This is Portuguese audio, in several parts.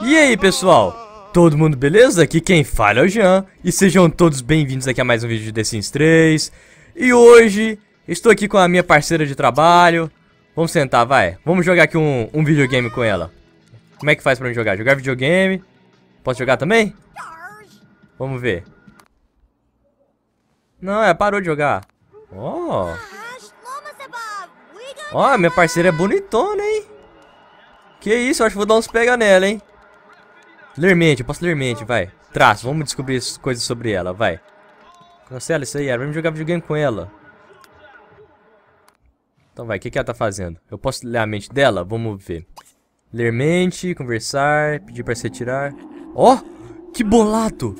E aí pessoal, todo mundo beleza? Aqui quem fala é o Jean E sejam todos bem-vindos aqui a mais um vídeo de The Sims 3 E hoje, estou aqui com a minha parceira de trabalho Vamos sentar, vai Vamos jogar aqui um, um videogame com ela Como é que faz pra mim jogar? Jogar videogame Posso jogar também? Vamos ver Não, ela é, parou de jogar Ó oh. Ó, oh, minha parceira é bonitona, hein Que isso, acho que vou dar uns pega nela, hein Ler mente, eu posso ler mente, vai. Traço, vamos descobrir coisas sobre ela, vai. Cancela isso aí, era pra mim jogar videogame com ela. Então vai, o que, que ela tá fazendo? Eu posso ler a mente dela? Vamos ver. Ler mente, conversar, pedir pra se retirar. Ó, oh, que bolado!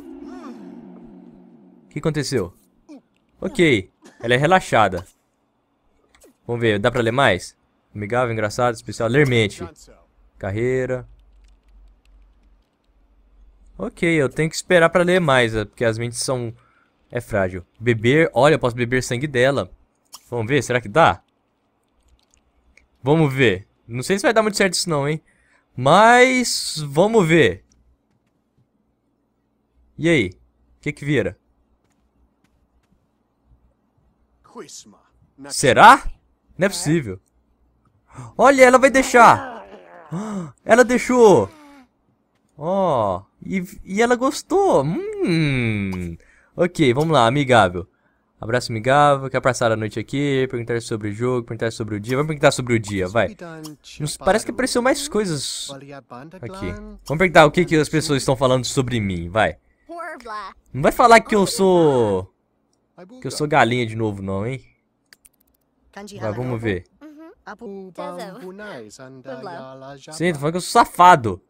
O que aconteceu? Ok, ela é relaxada. Vamos ver, dá pra ler mais? Amigável, engraçado, especial. Ler mente. Carreira. Ok, eu tenho que esperar para ler mais, é, porque as mentes são... É frágil. Beber... Olha, eu posso beber sangue dela. Vamos ver, será que dá? Vamos ver. Não sei se vai dar muito certo isso não, hein? Mas... Vamos ver. E aí? O que que vira? Será? Não é possível. Olha, ela vai deixar. Ah. Ela deixou. Ó, oh, e, e ela gostou. Hum. Ok, vamos lá, amigável. Abraço amigável, quer passar a noite aqui, perguntar sobre o jogo, perguntar sobre o dia. Vamos perguntar sobre o dia, vai. Nos parece que apareceu mais coisas aqui. Vamos perguntar o que, que as pessoas estão falando sobre mim, vai. Não vai falar que eu sou... Que eu sou galinha de novo não, hein? Vai, vamos ver. Uhum. Sim, tô falando que eu sou safado.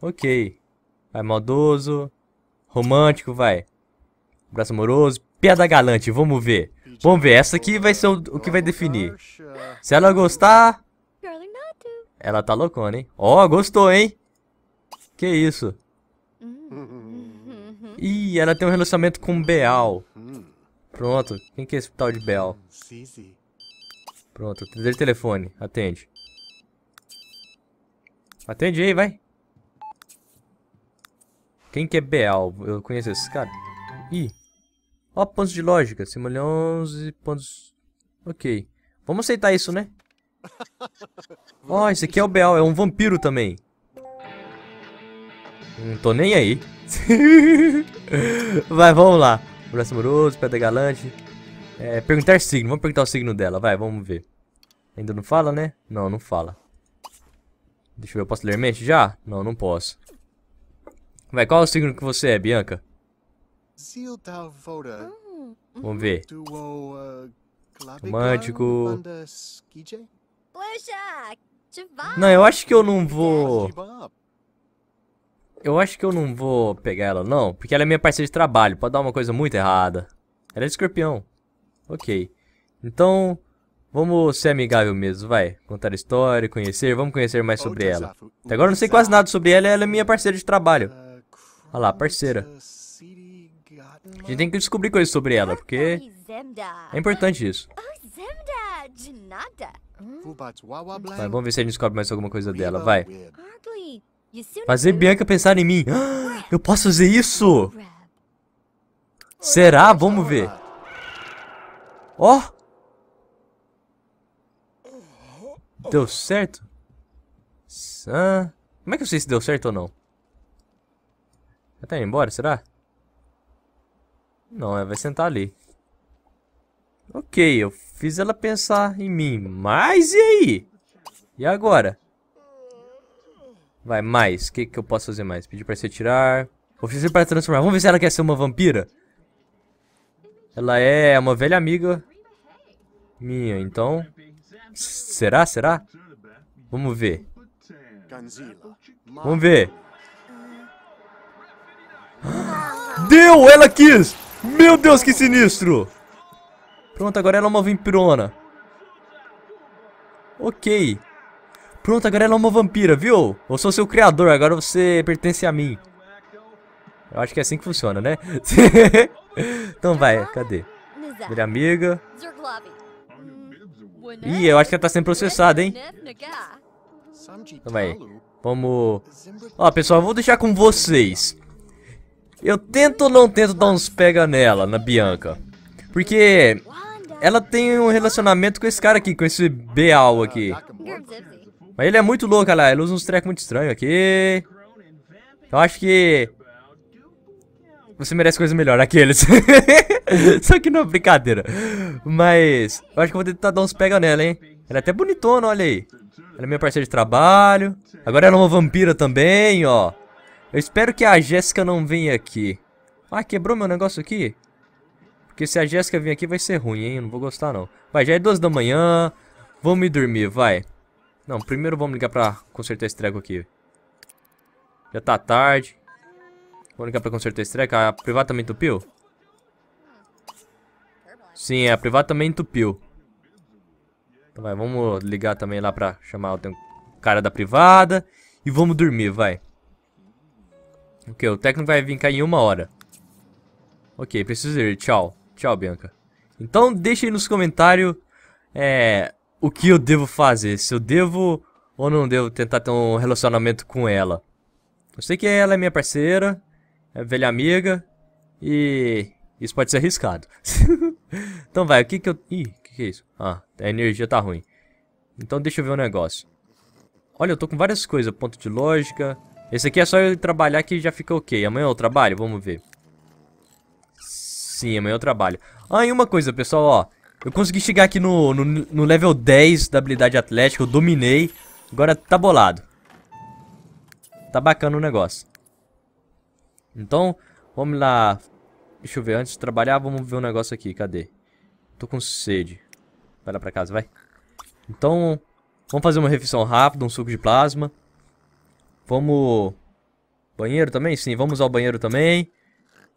Ok. Vai, maldoso. Romântico, vai. Abraço amoroso. Piada galante, vamos ver. Vamos ver, essa aqui vai ser o, o que vai definir. Se ela gostar... Ela tá loucona, hein? Ó, oh, gostou, hein? Que isso? Ih, ela tem um relacionamento com Beal. Pronto, quem que é esse tal de Beal? Pronto, atender telefone, atende. Atende aí, vai. Quem que é Beal? Eu conheço esse cara. Ih. Ó, pontos de lógica. Simulhão 11 pontos... Ok. Vamos aceitar isso, né? Ó, oh, esse aqui é o Beal. É um vampiro também. Não tô nem aí. vai, vamos lá. Braço amoroso, pedra galante. É, perguntar signo. Vamos perguntar o signo dela. Vai, vamos ver. Ainda não fala, né? Não, não fala. Deixa eu ver. Eu posso ler mente já? Não, não posso. Vai, qual é o signo que você é, Bianca? Hum, vamos uhum. ver. Uh, Romântico. Não, eu acho que eu não vou... Eu acho que eu não vou pegar ela, não. Porque ela é minha parceira de trabalho. Pode dar uma coisa muito errada. Ela é escorpião. Ok. Então, vamos ser amigável mesmo, vai. Contar a história, conhecer. Vamos conhecer mais sobre ela. Até agora eu não sei quase nada sobre ela. Ela é minha parceira de trabalho. Ah, Olha lá, parceira. A gente tem que descobrir coisas sobre ela, porque é importante isso. Vai, vamos ver se a gente descobre mais alguma coisa dela, vai. Fazer Bianca pensar em mim. Eu posso fazer isso? Será? Vamos ver. Ó! Oh. Deu certo? Como é que eu sei se deu certo ou não? Ela tá indo embora, será? Não, ela vai sentar ali. Ok, eu fiz ela pensar em mim. Mas e aí? E agora? Vai, mais. O que, que eu posso fazer mais? Pedir pra se tirar. Oferecer para transformar. Vamos ver se ela quer ser uma vampira. Ela é uma velha amiga minha, então... Será? Será? Vamos ver. Vamos ver. Deu! Ela quis! Meu Deus, que sinistro! Pronto, agora ela é uma vampirona. Ok. Pronto, agora ela é uma vampira, viu? Eu sou seu criador, agora você pertence a mim. Eu acho que é assim que funciona, né? então vai, cadê? Minha amiga. Ih, eu acho que ela tá sendo processada, hein? Calma então aí. Vamos... Ó, pessoal, eu vou deixar com vocês. Eu tento ou não tento dar uns pega nela, na Bianca. Porque ela tem um relacionamento com esse cara aqui, com esse Beal aqui. Mas ele é muito louco, lá. Ele usa uns trecos muito estranhos aqui. Eu então, acho que... Você merece coisa melhor, aqueles. Só que não é brincadeira. Mas eu acho que eu vou tentar dar uns pega nela, hein. Ela é até bonitona, olha aí. Ela é minha parceira de trabalho. Agora ela é uma vampira também, ó. Eu espero que a Jéssica não venha aqui. Ah, quebrou meu negócio aqui? Porque se a Jéssica vir aqui vai ser ruim, hein? Eu não vou gostar, não. Vai, já é duas da manhã. Vamos dormir, vai. Não, primeiro vamos ligar pra consertar esse treco aqui. Já tá tarde. Vamos ligar pra consertar esse treco. A privada também entupiu? Sim, a privada também entupiu. Então vai, vamos ligar também lá pra chamar o cara da privada. E vamos dormir, vai. Ok, o técnico vai vir cá em uma hora. Ok, preciso ir. Tchau. Tchau, Bianca. Então deixa aí nos comentários é, o que eu devo fazer. Se eu devo ou não devo tentar ter um relacionamento com ela. Eu sei que ela é minha parceira, é velha amiga e isso pode ser arriscado. então vai, o que que eu... Ih, o que que é isso? Ah, a energia tá ruim. Então deixa eu ver um negócio. Olha, eu tô com várias coisas. Ponto de lógica, esse aqui é só eu trabalhar que já fica ok. Amanhã eu trabalho? Vamos ver. Sim, amanhã eu trabalho. Ah, e uma coisa, pessoal, ó. Eu consegui chegar aqui no, no, no level 10 da habilidade atlética, eu dominei. Agora tá bolado. Tá bacana o negócio. Então, vamos lá. Deixa eu ver, antes de trabalhar, vamos ver um negócio aqui. Cadê? Tô com sede. Vai lá pra casa, vai. Então, vamos fazer uma refeição rápida, um suco de plasma. Vamos... Banheiro também? Sim, vamos ao banheiro também.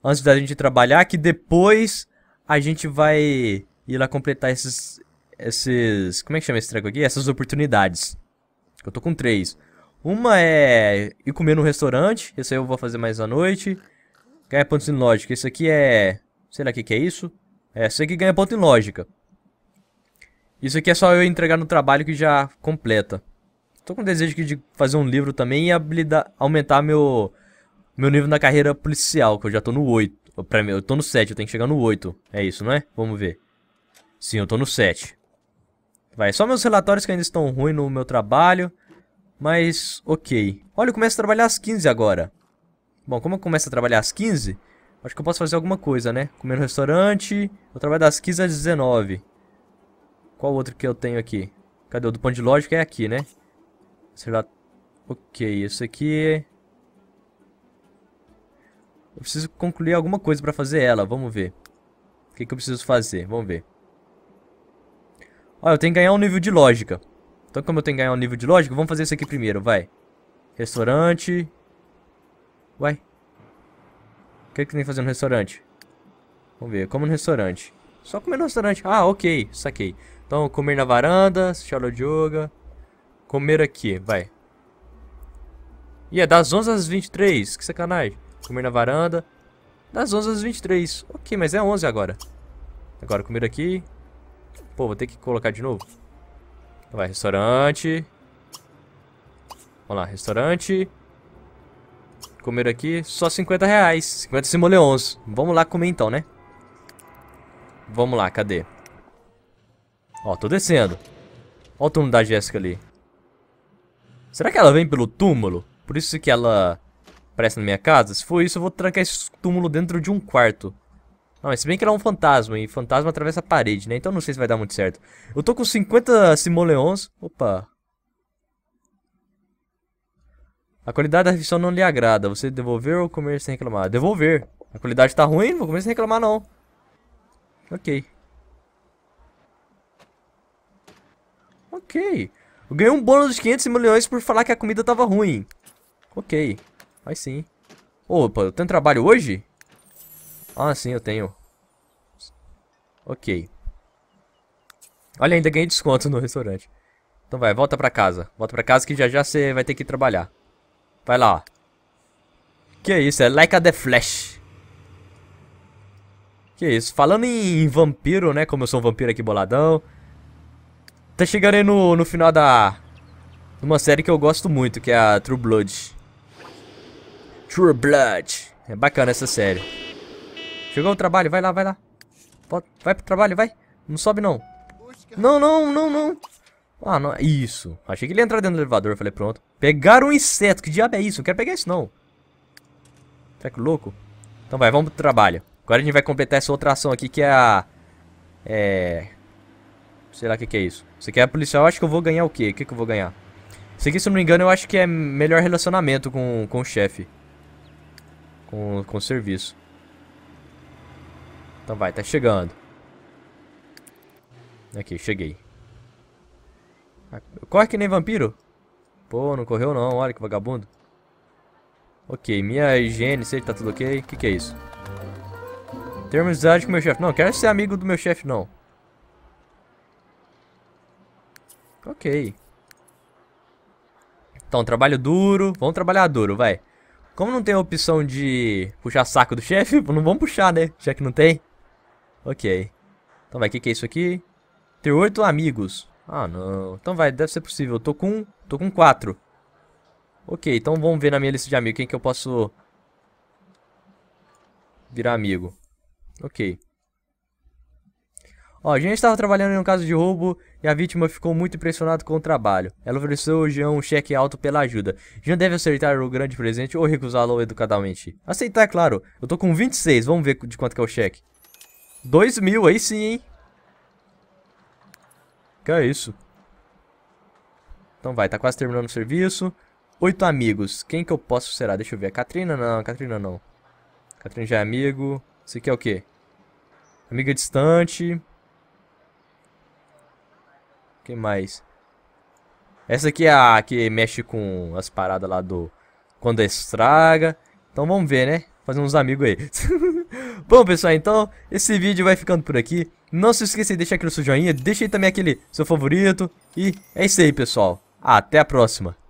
Antes da gente trabalhar, que depois a gente vai ir lá completar esses... Esses... Como é que chama esse treco aqui? Essas oportunidades. Eu tô com três. Uma é ir comer no restaurante. Esse aí eu vou fazer mais à noite. Ganhar pontos em lógica. Esse aqui é... Sei lá o que, que é isso. É, esse aqui ganha ponto em lógica. Isso aqui é só eu entregar no trabalho que já completa. Tô com desejo de fazer um livro também e habilidar aumentar meu, meu nível na carreira policial, que eu já tô no 8. Pra mim, eu tô no 7, eu tenho que chegar no 8. É isso, não é? Vamos ver. Sim, eu tô no 7. Vai, só meus relatórios que ainda estão ruins no meu trabalho. Mas, ok. Olha, eu começo a trabalhar às 15 agora. Bom, como eu começo a trabalhar às 15, acho que eu posso fazer alguma coisa, né? Comer no restaurante, eu trabalho das 15 às 19. Qual outro que eu tenho aqui? Cadê o do pão de lógica? É aqui, né? Será... Ok, isso aqui... Eu preciso concluir alguma coisa pra fazer ela, vamos ver. O que, que eu preciso fazer, vamos ver. Olha, eu tenho que ganhar um nível de lógica. Então como eu tenho que ganhar um nível de lógica, vamos fazer isso aqui primeiro, vai. Restaurante. Uai. O que, que tem que fazer no restaurante? Vamos ver, como no restaurante. Só comer no restaurante. Ah, ok, saquei. Então, comer na varanda, shallow de yoga. Comer aqui, vai. E é das 11 às 23, que sacanagem. Comer na varanda. Das 11 às 23. Ok, mas é 11 agora. Agora comer aqui. Pô, vou ter que colocar de novo. Vai, restaurante. Vamos lá, restaurante. Comer aqui, só 50 reais. 50 simoleons. Vamos lá comer então, né? Vamos lá, cadê? Ó, tô descendo. Ó o turno da Jéssica ali. Será que ela vem pelo túmulo? Por isso que ela aparece na minha casa? Se for isso, eu vou trancar esse túmulo dentro de um quarto. Não, mas se bem que ela é um fantasma, e fantasma atravessa a parede, né? Então não sei se vai dar muito certo. Eu tô com 50 simoleons. Opa. A qualidade da refeição não lhe agrada. Você devolver ou comer sem reclamar? Devolver. A qualidade tá ruim, vou comer sem reclamar não. Ok. Ok. Eu ganhei um bônus de 500 milhões por falar que a comida tava ruim. Ok. Aí sim. Opa, eu tenho trabalho hoje? Ah, sim, eu tenho. Ok. Olha, ainda ganhei desconto no restaurante. Então vai, volta pra casa. Volta pra casa que já já você vai ter que trabalhar. Vai lá. Que isso, é Like a The Flash. Que isso, falando em vampiro, né, como eu sou um vampiro aqui boladão... Tá chegando aí no, no final da... Uma série que eu gosto muito, que é a True Blood. True Blood. É bacana essa série. Chegou o trabalho, vai lá, vai lá. Vai pro trabalho, vai. Não sobe não. Não, não, não, não. Ah, não. Isso. Achei que ele ia entrar dentro do elevador. Falei, pronto. Pegaram um inseto. Que diabo é isso? Não quero pegar isso, não. Será que louco? Então vai, vamos pro trabalho. Agora a gente vai completar essa outra ação aqui, que é a... É... Sei lá o que, que é isso. você quer a policial, eu acho que eu vou ganhar o quê? O que, que eu vou ganhar? aqui, se eu não me engano, eu acho que é melhor relacionamento com, com o chefe. Com, com o serviço. Então vai, tá chegando. Aqui, cheguei. Ah, corre que nem vampiro? Pô, não correu não, olha que vagabundo. Ok, minha higiene, sei que tá tudo ok. O que, que é isso? Termos de com meu chefe. Não, quero ser amigo do meu chefe, não. Ok. Então, trabalho duro. Vamos trabalhar duro, vai. Como não tem opção de puxar saco do chefe, não vamos puxar, né? Já que não tem. Ok. Então vai, o que, que é isso aqui? Ter oito amigos. Ah, não. Então vai, deve ser possível. Eu tô com... Tô com quatro. Ok, então vamos ver na minha lista de amigos quem que eu posso... Virar amigo. Ok. Ó, a gente estava trabalhando em um caso de roubo e a vítima ficou muito impressionada com o trabalho. Ela ofereceu ao Jean um cheque alto pela ajuda. Jean deve aceitar o grande presente ou recusá-lo educadamente. Aceitar, claro. Eu tô com 26, vamos ver de quanto que é o cheque. 2 mil, aí sim, hein? Que é isso? Então vai, tá quase terminando o serviço. Oito amigos. Quem que eu posso será? Deixa eu ver. A Katrina não, a Katrina não. A Katrina já é amigo. Esse aqui é o quê? Amiga distante que mais? Essa aqui é a que mexe com as paradas lá do... Quando estraga. Então vamos ver, né? Fazer uns amigos aí. Bom, pessoal, então esse vídeo vai ficando por aqui. Não se esqueça de deixar aquele seu joinha. Deixa aí também aquele seu favorito. E é isso aí, pessoal. Até a próxima.